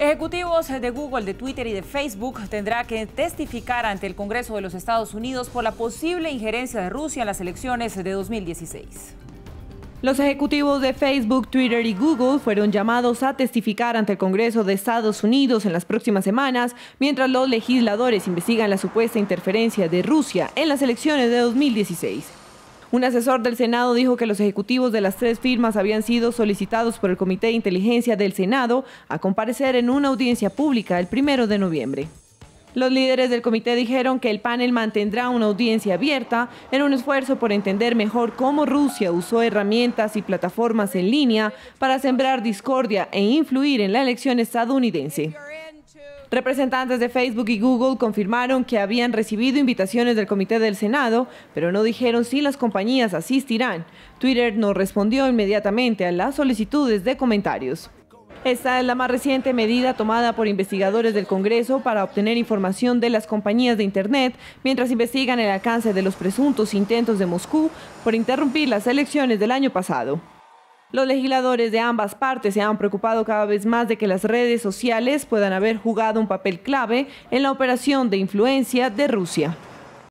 Ejecutivos de Google, de Twitter y de Facebook tendrá que testificar ante el Congreso de los Estados Unidos por la posible injerencia de Rusia en las elecciones de 2016. Los ejecutivos de Facebook, Twitter y Google fueron llamados a testificar ante el Congreso de Estados Unidos en las próximas semanas, mientras los legisladores investigan la supuesta interferencia de Rusia en las elecciones de 2016. Un asesor del Senado dijo que los ejecutivos de las tres firmas habían sido solicitados por el Comité de Inteligencia del Senado a comparecer en una audiencia pública el primero de noviembre. Los líderes del comité dijeron que el panel mantendrá una audiencia abierta en un esfuerzo por entender mejor cómo Rusia usó herramientas y plataformas en línea para sembrar discordia e influir en la elección estadounidense. Representantes de Facebook y Google confirmaron que habían recibido invitaciones del Comité del Senado, pero no dijeron si las compañías asistirán. Twitter no respondió inmediatamente a las solicitudes de comentarios. Esta es la más reciente medida tomada por investigadores del Congreso para obtener información de las compañías de Internet mientras investigan el alcance de los presuntos intentos de Moscú por interrumpir las elecciones del año pasado. Los legisladores de ambas partes se han preocupado cada vez más de que las redes sociales puedan haber jugado un papel clave en la operación de influencia de Rusia.